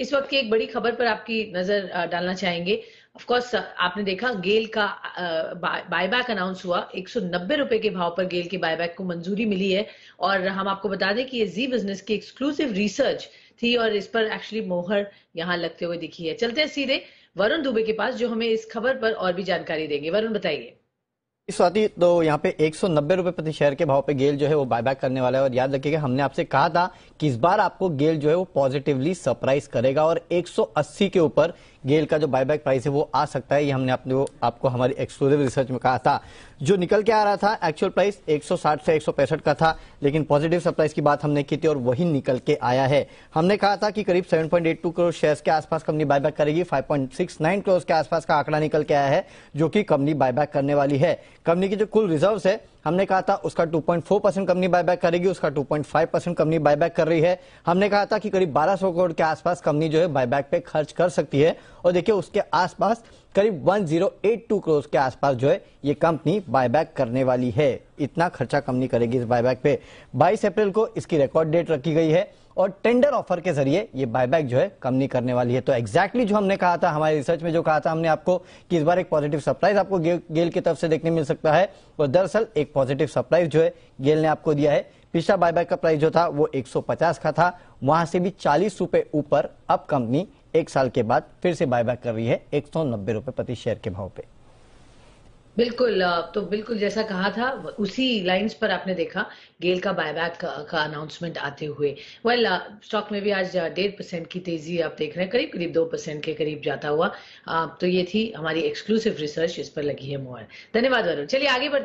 इस वक्त की एक बड़ी खबर पर आपकी नजर डालना चाहेंगे ऑफ कोर्स आपने देखा गेल का बाय बैक अनाउंस हुआ एक रुपए के भाव पर गेल के बैक को मंजूरी मिली है और हम आपको बता दें कि ये जी बिजनेस की एक्सक्लूसिव रिसर्च थी और इस पर एक्चुअली मोहर यहाँ लगते हुए दिखी है चलते हैं सीधे वरुण दुबे के पास जो हमें इस खबर पर और भी जानकारी देंगे वरुण बताइए स्वाति तो यहाँ पे एक सौ प्रति शेयर के भाव पे गेल जो है वो बायबैक करने वाला है और याद रखिएगा हमने आपसे कहा था कि इस बार आपको गेल जो है वो पॉजिटिवली सरप्राइज करेगा और 180 के ऊपर गेल का जो बायबैक प्राइस है वो आ सकता है ये हमने अपने आपको हमारी एक्सक्लूसिव रिसर्च में कहा था जो निकल के आ रहा था एक्चुअल प्राइस 160 से एक का था लेकिन पॉजिटिव सरप्राइज की बात हमने की थी और वही निकल के आया है हमने कहा था कि करीब 7.82 करोड़ शेयर्स के आसपास कंपनी बायबैक करेगी 5.69 करोड़ के आसपास का आंकड़ा निकल के आया है जो कि कंपनी बायबैक करने वाली है कंपनी की जो कुल रिजर्व है हमने कहा था उसका 2.4 परसेंट कंपनी बायबैक करेगी उसका 2.5 परसेंट कंपनी बायबैक कर रही है हमने कहा था कि करीब 1200 करोड़ के आसपास कंपनी जो है बायबैक पे खर्च कर सकती है और देखिए उसके आसपास करीब 1082 करोड़ के आसपास जो है ये कंपनी बायबैक करने वाली है इतना खर्चा कंपनी करेगी इस बायबैक पे 22 अप्रैल को इसकी रिकॉर्ड डेट रखी गई है और टेंडर ऑफर के जरिए ये बायबैक जो है कम नहीं करने वाली है तो एक्जैक्टली जो हमने कहा था हमारे रिसर्च में जो कहा था हमने आपको कि इस बार एक पॉजिटिव सरप्राइज आपको गे, गेल की तरफ से देखने मिल सकता है और दरअसल एक पॉजिटिव सरप्राइज जो है गेल ने आपको दिया है पिछला बायबैक का प्राइस जो था वो 150 का था वहां से भी चालीस रुपए ऊपर अब कंपनी एक साल के बाद फिर से बायबैक कर रही है एक सौ नब्बे रुपए प्रति शेयर के भाव पे बिल्कुल तो बिल्कुल जैसा कहा था उसी लाइंस पर आपने देखा गेल का बायबैक का, का अनाउंसमेंट आते हुए वेल well, स्टॉक में भी आज डेढ़ परसेंट की तेजी आप देख रहे हैं करीब करीब दो परसेंट के करीब जाता हुआ तो ये थी हमारी एक्सक्लूसिव रिसर्च इस पर लगी है मोहर धन्यवाद वरुण चलिए आगे बढ़ते